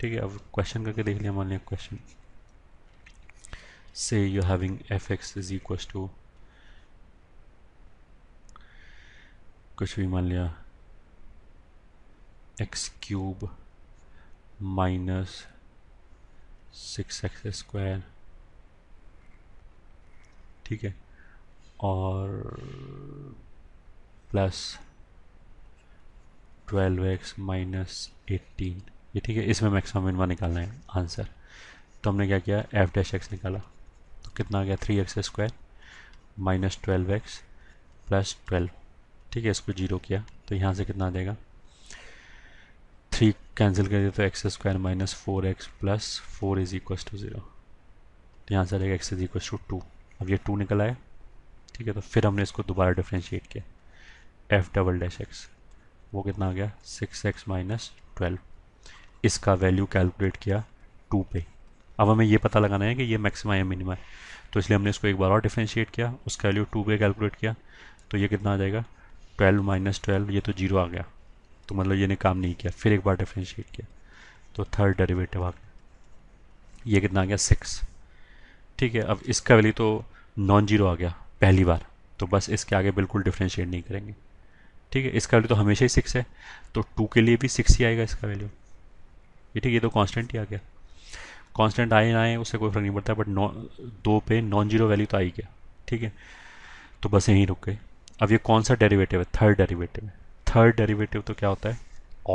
ठीक है अब क्वेश्चन करके देख लिया मान लिया क्वेश्चन से you having f x is equal to कुछ भी मान लिया x cube minus six x square ठीक है और plus twelve x minus eighteen ये ठीक है इसमें मैक्सिमम मिनिमा निकालना है आंसर तो हमने क्या किया एफ डैश एक्स निकाला तो कितना आ गया three x square minus twelve x plus twelve ठीक है इसको जीरो किया तो यहाँ से कितना आ जाएगा थ्री कैंसिल कर दिया तो x square minus four x plus four is equal to zero तो यहाँ से आ जाएगा x is equal to two अब ये टू निकला है ठीक है तो फिर हमने इसको दोबारा डिफ्रेंशिएट किया एफ डबल डैश एक्स वो कितना आ गया सिक्स एक्स माइनस ट्वेल्व इसका वैल्यू कैलकुलेट किया टू पे अब हमें ये पता लगाना है कि ये मैक्सिमा या मिनिमा है तो इसलिए हमने इसको एक बार और डिफ्रेंशिएट किया उसका वैल्यू टू पे कैलकुलेट किया तो ये कितना आ जाएगा ट्वेल्व माइनस ट्वेल्व ये तो जीरो आ गया तो मतलब ये ने काम नहीं किया फिर एक बार डिफ्रेंशिएट किया तो थर्ड डेरिवेटिव आ गया ये कितना आ गया सिक्स ठीक है अब इसका वैल्यू तो नॉन जीरो आ गया पहली बार तो बस इसके आगे बिल्कुल डिफ्रेंशिएट नहीं करेंगे ठीक है इसका वैल्यू तो हमेशा ही सिक्स है तो टू के लिए भी सिक्स ही आएगा इसका वैल्यू ये ठीक है तो कांस्टेंट ही आ गया कांस्टेंट आए ना आए उससे कोई फर्क नहीं पड़ता बट नॉ दो पे नॉन जीरो वैल्यू तो आई गया ठीक है तो बस यहीं रुक गए अब ये कौन सा डेरिवेटिव है थर्ड डेरिवेटिव है थर्ड डेरिवेटिव तो क्या होता है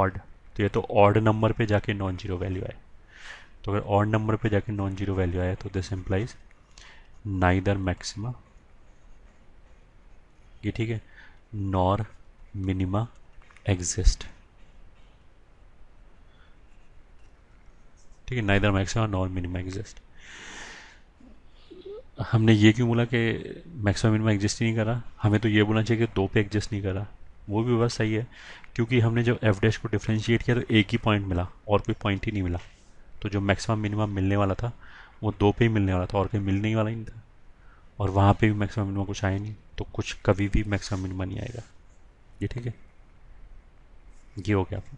ऑड तो ये तो ऑड नंबर पे जाके नॉन जीरो वैल्यू आए तो अगर ऑड नंबर पे जाके नॉन जीरो वैल्यू आया तो दिस एम्प्लाइज नाइदर मैक्सिमा ये ठीक है नॉर मिनिमा एग्जिस्ट ठीक है neither maxima nor minima exist हमने ये क्यों बोला कि मैक्सिमम मिनिमा एग्जिस्ट ही नहीं करा हमें तो ये बोलना चाहिए कि दो पे एग्जिस्ट नहीं करा वो भी बस सही है क्योंकि हमने जब एफ डैश को डिफ्रेंशिएट किया तो एक ही पॉइंट मिला और कोई पॉइंट ही नहीं मिला तो जो मैक्सिमम मिनिमम मिलने वाला था वो दो पे ही मिलने वाला था और कहीं मिलने ही वाला ही नहीं था और वहाँ पे भी मैक्सिमम मिनिमम कुछ आया नहीं तो कुछ कभी भी मैक्सिमम मिनिमम नहीं आएगा ये ठीक है ये हो गया आपको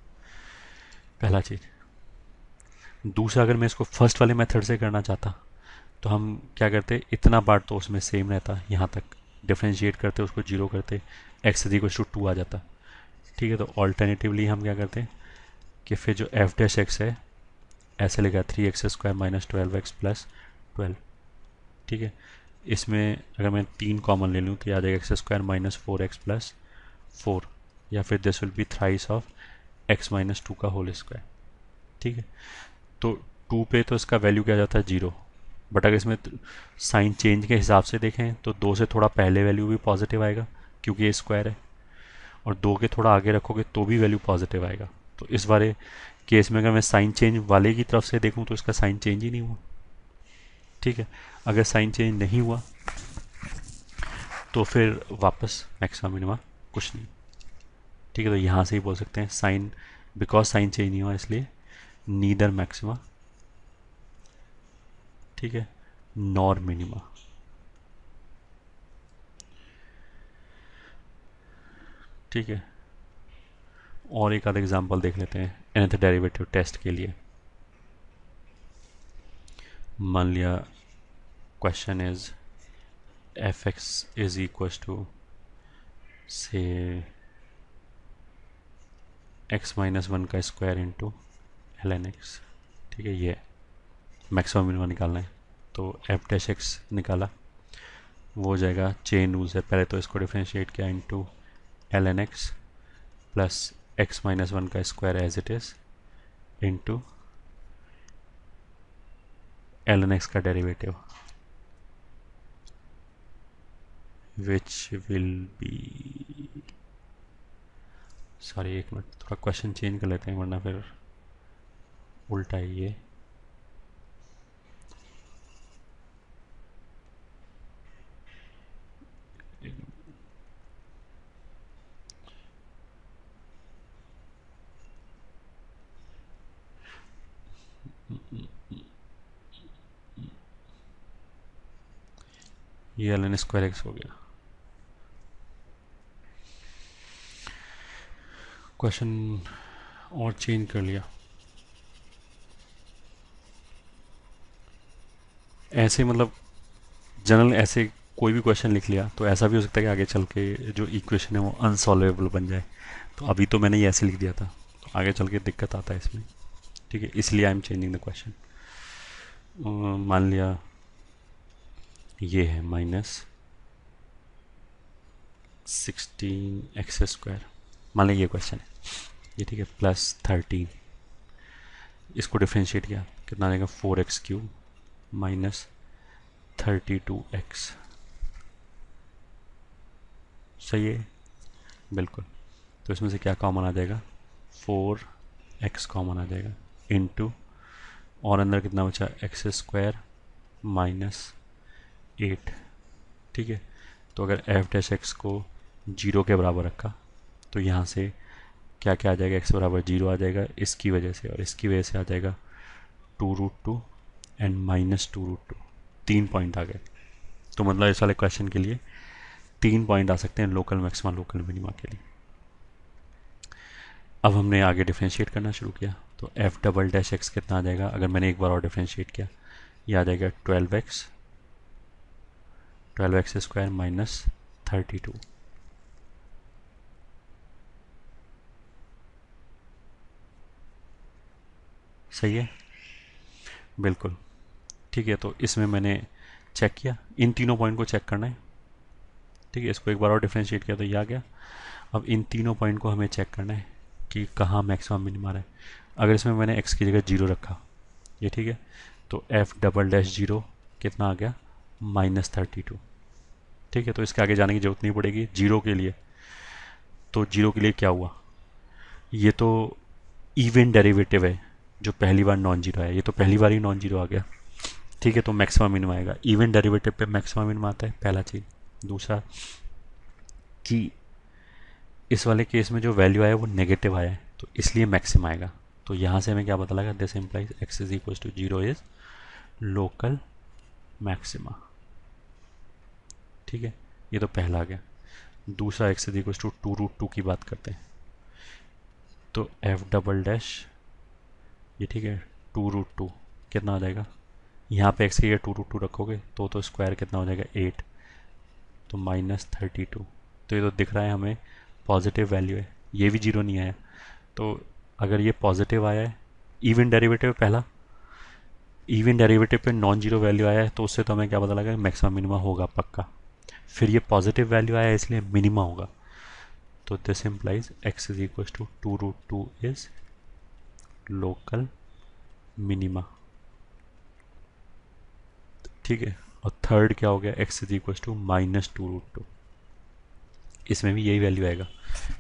पहला चीज़ दूसरा अगर मैं इसको फर्स्ट वाले मेथड से करना चाहता तो हम क्या करते इतना पार्ट तो उसमें सेम रहता यहाँ तक डिफ्रेंशिएट करते उसको जीरो करते x is equal to two आ जाता ठीक है तो ऑल्टरनेटिवली हम क्या करते कि फिर जो एफ डैश एक्स है ऐसे गया three x square minus twelve x plus twelve ठीक है इसमें अगर मैं तीन कॉमन ले लूँ तो याद x square minus four x plus four या फिर this will be thrice of x minus two का होल स्क्वायर ठीक है तो टू पे तो इसका वैल्यू क्या जाता है जीरो बट अगर इसमें साइन चेंज के हिसाब से देखें तो दो से थोड़ा पहले वैल्यू भी पॉजिटिव आएगा क्योंकि ये स्क्वायर है और दो के थोड़ा आगे रखोगे तो भी वैल्यू पॉजिटिव आएगा तो इस बारे केस में अगर मैं साइन चेंज वाले की तरफ से देखूँ तो इसका साइन चेंज ही नहीं हुआ ठीक है अगर साइन चेंज नहीं हुआ तो फिर वापस मैक्सिमम मिनिमा कुछ नहीं ठीक है तो यहाँ से ही बोल सकते हैं साइन बिकॉज साइन चेंज नहीं हुआ इसलिए नीदर मैक्सिमा ठीक है नॉर मिनिमा ठीक है और एक आध एग्जांपल देख लेते हैं एनथ डेरिवेटिव टेस्ट के लिए मान लिया question is f x is equal to से एक्स माइनस वन का square into l n x ठीक है ये मैक्सिमम मिनिमम निकालना है तो एफ डैश एक्स निकाला वो हो जाएगा चेन रूल से पहले तो इसको डिफ्रेंशिएट किया two l n x plus x minus one का square as it is two l n x का derivative which will be sorry एक मिनट थोड़ा क्वेश्चन चेंज कर लेते हैं वरना फिर उल्टा है ये ये एल एन स्क्वायर एक्स हो गया क्वेश्चन और चेंज कर लिया ऐसे मतलब जनरल ऐसे कोई भी क्वेश्चन लिख लिया तो ऐसा भी हो सकता है कि आगे चल के जो इक्वेशन है वो अनसॉल्वेबल बन जाए तो अभी तो मैंने ये ऐसे लिख दिया था तो आगे चल के दिक्कत आता है इसमें ठीक है इसलिए I am changing the question मान लिया ये है माइनस सिक्सटीन एक्स स्क्वायर मान लिया ये क्वेश्चन है ये ठीक है प्लस थर्टीन इसको डिफ्रेंशिएट किया कितना आएगा four x cube minus thirty two x सही है बिल्कुल तो इसमें से क्या कॉमन आ जाएगा फोर एक्स कॉमन आ जाएगा इनटू और अंदर कितना बचा एक्स स्क्वायर माइनस एट ठीक है तो अगर एफ डैश एक्स को जीरो के बराबर रखा तो यहाँ से क्या क्या आ जाएगा एक्स बराबर जीरो आ जाएगा इसकी वजह से और इसकी वजह से आ जाएगा two root two and minus two root two तीन पॉइंट आ गए तो मतलब इस वाले क्वेश्चन के लिए तीन पॉइंट आ सकते हैं लोकल मैक्सिमा लोकल मिनिमा के लिए अब हमने आगे डिफ्रेंशिएट करना शुरू किया तो एफ डबल डैश एक्स कितना आ जाएगा अगर मैंने एक बार और डिफ्रेंशिएट किया ये आ जाएगा twelve x twelve x square minus thirty two सही है बिल्कुल ठीक है तो इसमें मैंने चेक किया इन तीनों पॉइंट को चेक करना है ठीक है इसको एक बार और डिफ्रेंशिएट किया तो ये आ गया अब इन तीनों पॉइंट को हमें चेक करना है कि कहाँ मैक्सिमम मिनिमम है अगर इसमें मैंने एक्स की जगह जीरो रखा ये ठीक है तो एफ डबल डैश जीरो कितना आ गया माइनस थर्टी टू ठीक है तो इसके आगे जाने की जरूरत नहीं पड़ेगी जीरो के लिए तो जीरो के लिए क्या हुआ ये तो इवन डेरिवेटिव है जो पहली बार नॉन जीरो आया ये तो पहली बार ही नॉन जीरो आ गया ठीक है तो मैक्सिमम मिनिमम आएगा इवन डेरिवेटिव पे मैक्सिमम मिनिमम आता है पहला चीज़ दूसरा कि इस वाले केस में जो वैल्यू आया वो नेगेटिव आया है तो इसलिए मैक्सिम आएगा तो यहाँ से हमें क्या पता लगा this implies x is equal to zero is local maxima ठीक है ये तो पहला आ गया दूसरा x is equal to two root two की बात करते हैं तो एफ डबल डैश ये ठीक है टू रूट टू कितना हो जाएगा यहाँ पे एक्स की टू रूट टू रखोगे तो तो स्क्वायर कितना हो जाएगा एट तो माइनस थर्टी टू तो ये तो दिख रहा है हमें पॉजिटिव वैल्यू है ये भी जीरो नहीं आया तो अगर ये पॉजिटिव आया है इवन डेरिवेटिव पहला इवन डेरिवेटिव पे नॉन जीरो वैल्यू आया है तो उससे तो हमें क्या पता लगा मैक्सिमम मिनिमा होगा पक्का फिर ये पॉजिटिव वैल्यू आया है इसलिए मिनिमा होगा तो this implies x is equal to two root two is local minima ठीक है और थर्ड क्या हो गया x is equal to minus two root two इसमें भी यही वैल्यू आएगा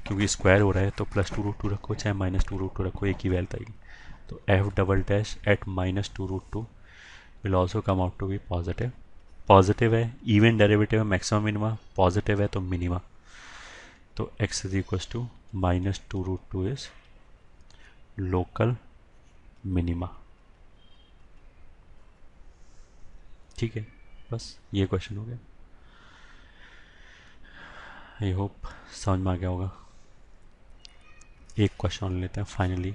क्योंकि स्क्वायर हो रहा है तो प्लस टू रूट टू रखो चाहे माइनस टू रूट टू रखो एक ही वैल्यू आएगी तो f double dash at minus two root two will also come out to be positive positive है इवन डेरिवेटिव है मैक्सिमम मिनिमा पॉजिटिव है तो मिनिमा तो x is equal to minus two root two is local minima ठीक है बस ये question हो गया आई होप समझ में आ गया होगा एक क्वेश्चन और लेते हैं finally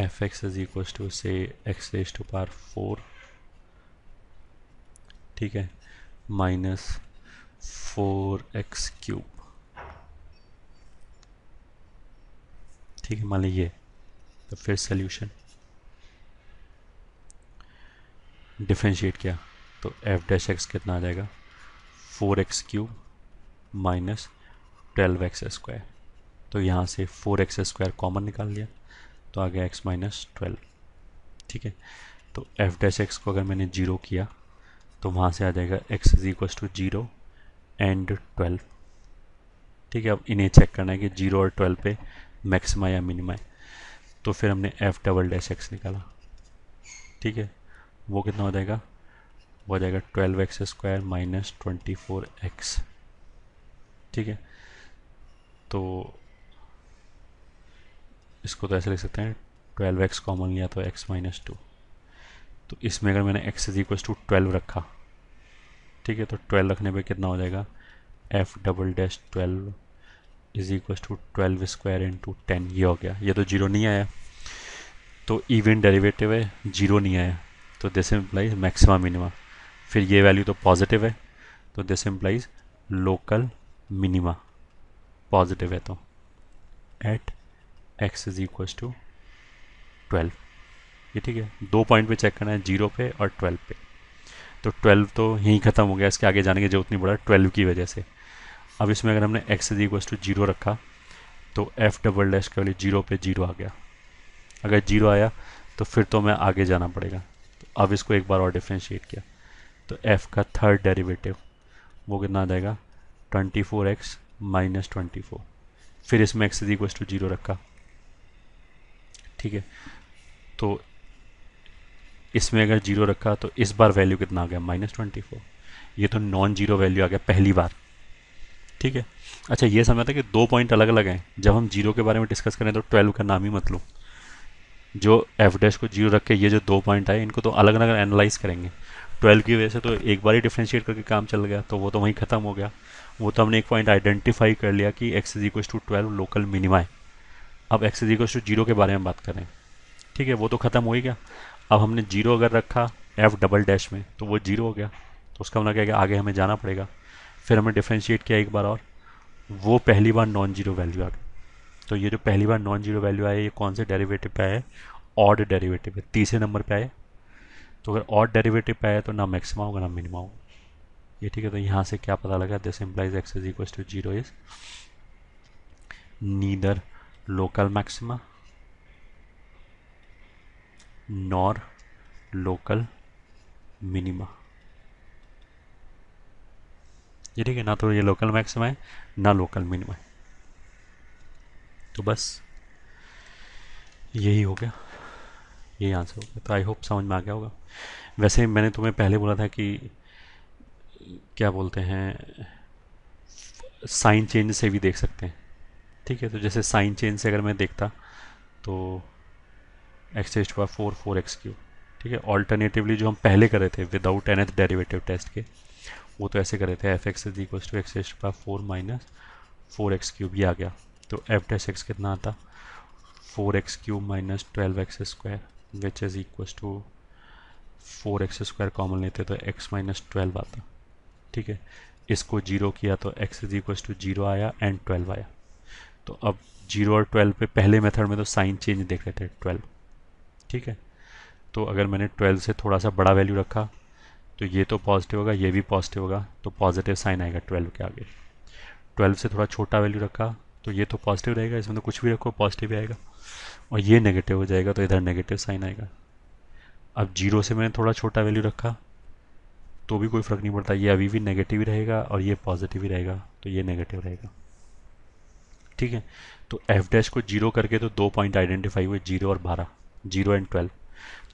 f x is equal to से x raise to power four ठीक है माइनस फोर एक्स क्यूब ठीक है मान लीजिए तो फिर सोल्यूशन डिफ्रेंशिएट किया तो एफ डैश एक्स कितना आ जाएगा four x cube minus twelve x square तो यहाँ से फोर एक्स स्क्वायर कॉमन निकाल लिया तो आ गया एक्स माइनस ट्वेल्व ठीक है तो एफ डैश एक्स को अगर मैंने जीरो किया तो वहाँ से आ जाएगा x is equals to zero and twelve ठीक है अब इन्हें चेक करना है कि जीरो और ट्वेल्व पे मैक्सिमा या मिनिमा है तो फिर हमने एफ डबल डैश एक्स निकाला ठीक है वो कितना हो जाएगा वो हो जाएगा twelve x square minus twenty four x ठीक है तो इसको तो ऐसे लिख सकते हैं ट्वेल्व एक्स कॉमन लिया तो एक्स माइनस टू तो इसमें अगर मैंने x is equals to twelve रखा ठीक है तो ट्वेल्व रखने पे कितना हो जाएगा f double dash twelve is equal to twelve square into ten ये हो गया ये तो जीरो नहीं आया तो इवेंट डेरिवेटिव है जीरो नहीं आया तो दिस इम्प्लाइज मैक्सिमा मिनिमा फिर ये वैल्यू तो पॉजिटिव है तो this implies local minima positive है तो at x is equal to twelve ये ठीक है दो पॉइंट पे चेक करना है जीरो पे और ट्वेल्व पे तो ट्वेल्व तो यहीं ख़त्म हो गया इसके आगे जाने की जरूरत नहीं पड़ा ट्वेल्व की वजह से अब इसमें अगर हमने x is equal to zero रखा तो एफ डबल डैश के वाली जीरो पे जीरो आ गया अगर जीरो आया तो फिर तो मैं आगे जाना पड़ेगा तो अब इसको एक बार और डिफ्रेंशिएट किया तो एफ का थर्ड डेरिवेटिव वो कितना आ जाएगा twenty four x minus twenty four फिर इसमें x is equal to zero रखा ठीक है तो इसमें अगर जीरो रखा तो इस बार वैल्यू कितना आ गया माइनस ट्वेंटी फोर ये तो नॉन जीरो वैल्यू आ गया पहली बार ठीक है अच्छा ये समझा था कि दो पॉइंट अलग अलग हैं जब हम जीरो के बारे में डिस्कस करें तो ट्वेल्व का नाम ही मत लो जो एफ डैश को जीरो रख के ये जो दो पॉइंट आए इनको तो अलग अलग एनालाइज करेंगे ट्वेल्व की वजह से तो एक बार ही डिफ्रेंशिएट करके काम चल गया तो वो तो वहीं ख़त्म हो गया वो तो हमने एक पॉइंट आइडेंटिफाई कर लिया कि x is equal to twelve local minima है अब x is equal to zero के बारे में बात करें ठीक है वो तो ख़त्म हो ही गया अब हमने जीरो अगर रखा एफ डबल डैश में तो वो जीरो हो गया तो उसका मतलब क्या आगे हमें जाना पड़ेगा फिर हमने डिफ्रेंशिएट किया एक बार और वो पहली बार नॉन जीरो वैल्यू आ गई तो ये जो पहली बार नॉन जीरो वैल्यू आया ये कौन से डेरिवेटिव पे आया ऑड डेरिवेटिव पे तीसरे नंबर पे आया तो अगर ऑड डेरिवेटिव पे आया तो ना मैक्सिमा होगा ना मिनिमा होगा ये ठीक है तो यहाँ से क्या पता लगा this implies x is equal to zero is neither local maxima nor local minima ये ठीक है ना तो ये लोकल मैक्सिमा है ना लोकल मिनिमा है तो बस यही हो गया यही आंसर हो गया तो आई होप समझ में आ गया होगा वैसे मैंने तुम्हें पहले बोला था कि क्या बोलते हैं साइन चेंज से भी देख सकते हैं ठीक है तो जैसे साइन चेंज से अगर मैं देखता तो एक्स एस्ट हुआ फोर फोर एक्स क्यू ठीक है ऑल्टरनेटिवली जो हम पहले कर रहे थे विदाउट एन डेरीवेटिव टेस्ट के वो तो ऐसे कर देते हैं f x is equal to x x power four minus four x cube ये आ गया तो एफ डैश एक्स कितना आता four x cube minus twelve x square which is equal to four x square common लेते तो x minus twelve आता ठीक है इसको जीरो किया तो x is equal to zero आया एंड ट्वेल्व आया तो अब जीरो और ट्वेल्व पे पहले मेथड में तो साइन चेंज देख रहे थे ट्वेल्व ठीक है तो अगर मैंने ट्वेल्व से थोड़ा सा बड़ा वैल्यू रखा तो ये तो पॉजिटिव होगा ये भी पॉजिटिव होगा तो पॉजिटिव साइन आएगा ट्वेल्व के आगे ट्वेल्व से थोड़ा छोटा वैल्यू रखा तो ये तो पॉजिटिव रहेगा इसमें तो कुछ भी रखो पॉजिटिव ही आएगा और ये नेगेटिव हो जाएगा तो इधर नेगेटिव साइन आएगा अब जीरो से मैंने थोड़ा छोटा वैल्यू रखा तो भी कोई फ़र्क नहीं पड़ता ये अभी भी नेगेटिव ही रहेगा और ये पॉजिटिव ही रहेगा तो ये नेगेटिव रहेगा ठीक है तो एफ डैश को जीरो करके तो दो पॉइंट आइडेंटिफाई हुए जीरो और बारह जीरो एंड ट्वेल्व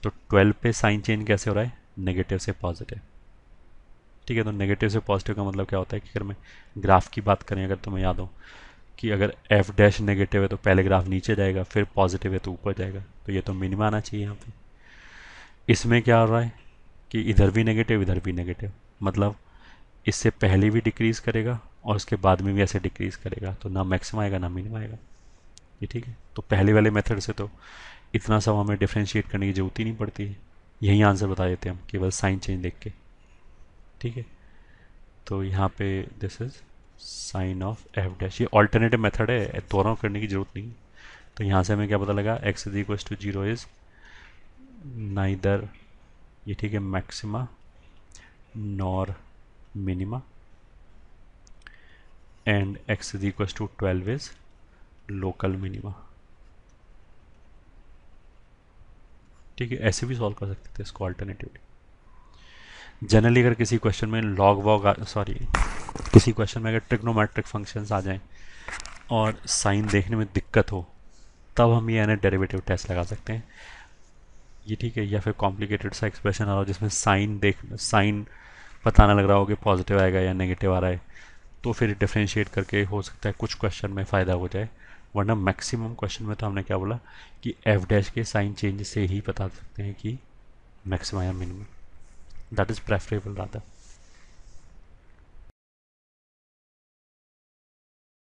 तो ट्वेल्व पे साइन चेंज कैसे हो रहा है नेगेटिव से पॉजिटिव ठीक है तो नेगेटिव से पॉजिटिव का मतलब क्या होता है कि अगर मैं ग्राफ की बात करें अगर तुम्हें याद हो कि अगर एफ डैश नेगेटिव है तो पहले ग्राफ नीचे जाएगा फिर पॉजिटिव है तो ऊपर जाएगा तो ये तो मिनिमा आना चाहिए यहाँ पे इसमें क्या हो रहा है कि इधर भी नेगेटिव इधर भी नेगेटिव मतलब इससे पहले भी डिक्रीज़ करेगा और उसके बाद में भी ऐसे डिक्रीज़ करेगा तो ना मैक्सिमम आएगा ना मिनिमम आएगा ये ठीक है तो पहले वाले मेथड से तो इतना सब हमें डिफ्रेंशिएट करने की ज़रूरत ही नहीं पड़ती है यही आंसर बता देते हैं हम केवल साइन चेंज देख के ठीक है तो यहाँ पे this is sign of f dash ये ऑल्टरनेटिव मेथड है दोनों करने की ज़रूरत नहीं तो यहाँ से हमें क्या पता लगा x is equal to zero is neither ये ठीक है maxima nor minima and x is equal to twelve is local minima ठीक है ऐसे भी सॉल्व कर सकते थे इसको अल्टरनेटिवली जनरली अगर किसी क्वेश्चन में लॉग वॉग सॉरी किसी क्वेश्चन में अगर ट्रिग्नोमेट्रिक फंक्शंस आ जाएं और साइन देखने में दिक्कत हो तब हम ये यानी डेरिवेटिव टेस्ट लगा सकते हैं ये ठीक है या फिर कॉम्प्लिकेटेड सा एक्सप्रेशन आ रहा हो जिसमें साइन देख साइन पता ना लग रहा हो कि पॉजिटिव आएगा या नेगेटिव आ रहा है तो फिर डिफ्रेंशिएट करके हो सकता है कुछ क्वेश्चन में फ़ायदा हो जाए वरना मैक्सिमम क्वेश्चन में तो हमने क्या बोला कि एफ डैश के साइन चेंज से ही बता सकते हैं कि मैक्सिमम या मिनिमम दैट इज़ प्रेफरेबल रहा था